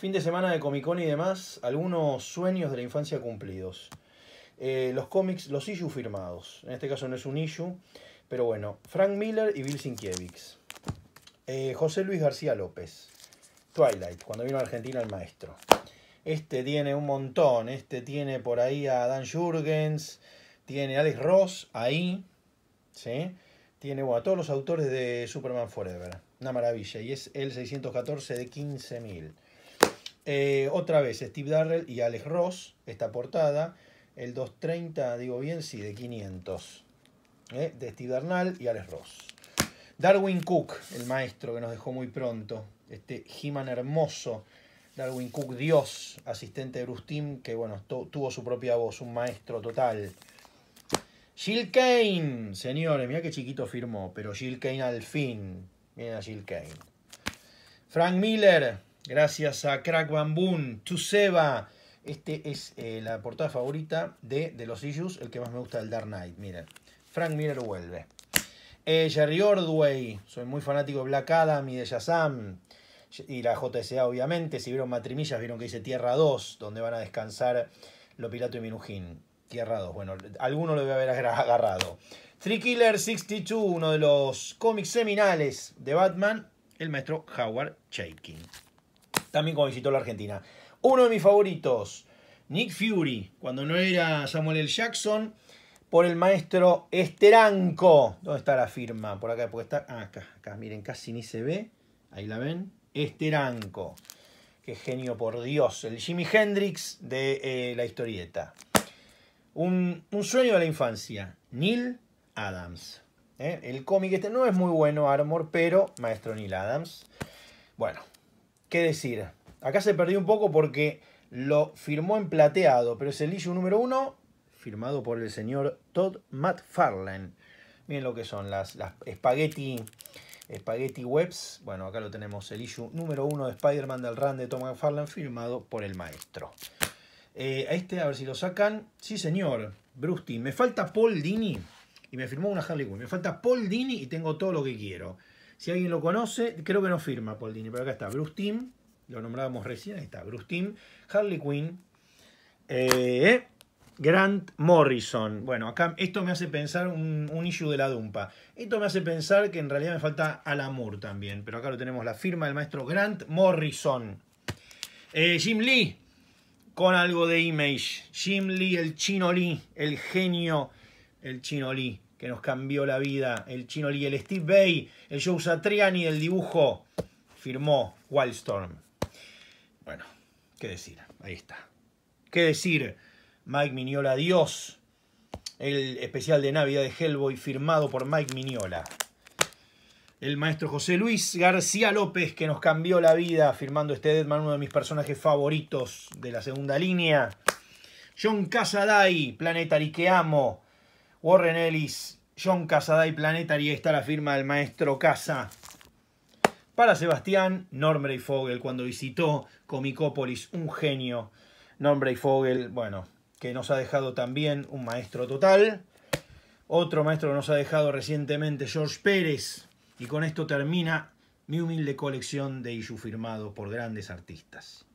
Fin de semana de Comic Con y demás, algunos sueños de la infancia cumplidos. Eh, los cómics, los issues firmados. En este caso no es un issue, pero bueno. Frank Miller y Bill Sinkiewicz. Eh, José Luis García López. Twilight, cuando vino a Argentina el maestro. Este tiene un montón. Este tiene por ahí a Dan Jurgens. Tiene a Alex Ross ahí. ¿Sí? Tiene a todos los autores de Superman Forever. Una maravilla. Y es el 614 de 15.000. Eh, otra vez, Steve Darrell y Alex Ross, esta portada. El 230, digo bien, sí, de 500. Eh, de Steve Darnall y Alex Ross. Darwin Cook, el maestro que nos dejó muy pronto. Este He-Man hermoso. Darwin Cook, Dios, asistente de Bruce Team, que bueno, tuvo su propia voz, un maestro total. Jill Kane, señores, mira qué chiquito firmó, pero Jill Kane al fin. Miren a Jill Kane. Frank Miller, Gracias a Crack Bamboon, Seba. Este es eh, la portada favorita de, los issues, el que más me gusta del Dark Knight. Miren, Frank Miller vuelve. Eh, Jerry Ordway, soy muy fanático de Black Adam y de Shazam. Y la JSA, obviamente. Si vieron Matrimillas, vieron que dice Tierra 2, donde van a descansar Lopilato y Minujín. Tierra 2, bueno, alguno lo debe haber agarrado. Three Killer 62, uno de los cómics seminales de Batman, el maestro Howard Chaykin también como visitó la Argentina. Uno de mis favoritos, Nick Fury, cuando no era Samuel L. Jackson, por el maestro Esteranco. ¿Dónde está la firma? Por acá, porque está. Ah, acá, acá, miren, casi ni se ve. Ahí la ven. Esteranco. Qué genio, por Dios. El Jimi Hendrix de eh, la historieta. Un, sueño de la infancia. Neil Adams. ¿eh? El cómic este no es muy bueno, Armor, pero maestro Neil Adams. Bueno, qué decir. Acá se perdió un poco porque lo firmó en plateado, pero es el issue número uno, firmado por el señor Todd McFarlane. Miren lo que son las, las espagueti, webs. Bueno, acá lo tenemos, el issue número uno de Spider-Man del Run de Tom McFarlane, firmado por el maestro. Eh, a este, a ver si lo sacan. Sí, señor, Brusty. Me falta Paul Dini y me firmó una Harley Quinn. Me falta Paul Dini y tengo todo lo que quiero. Si alguien lo conoce, creo que no firma Paul Dini, pero acá está Bruce Tim, lo nombrábamos recién, ahí está Bruce Tim, Harley Quinn, eh, Grant Morrison. Bueno, acá esto me hace pensar un, un, issue de la Dumpa. Esto me hace pensar que en realidad me falta Alamur también, pero acá lo tenemos, la firma del maestro Grant Morrison. Eh, Jim Lee, con algo de Image. Jim Lee, el chino Lee, el genio, el chino Lee que nos cambió la vida, el chino Lee, el Steve Bay, el Joe Satriani el dibujo, firmó Wildstorm. Bueno, qué decir, ahí está. Qué decir, Mike Mignola, Dios, el especial de Navidad de Hellboy firmado por Mike Mignola. El maestro José Luis García López, que nos cambió la vida firmando este Deadman, uno de mis personajes favoritos de la segunda línea. John Casaday, Planeta que amo, Warren Ellis, John Casada y Planetary. Está la firma del maestro Casa. Para Sebastián, y Fogel, cuando visitó Comicópolis, un genio. y Fogel, bueno, que nos ha dejado también un maestro total. Otro maestro que nos ha dejado recientemente, George Pérez. Y con esto termina mi humilde colección de issue firmado por grandes artistas.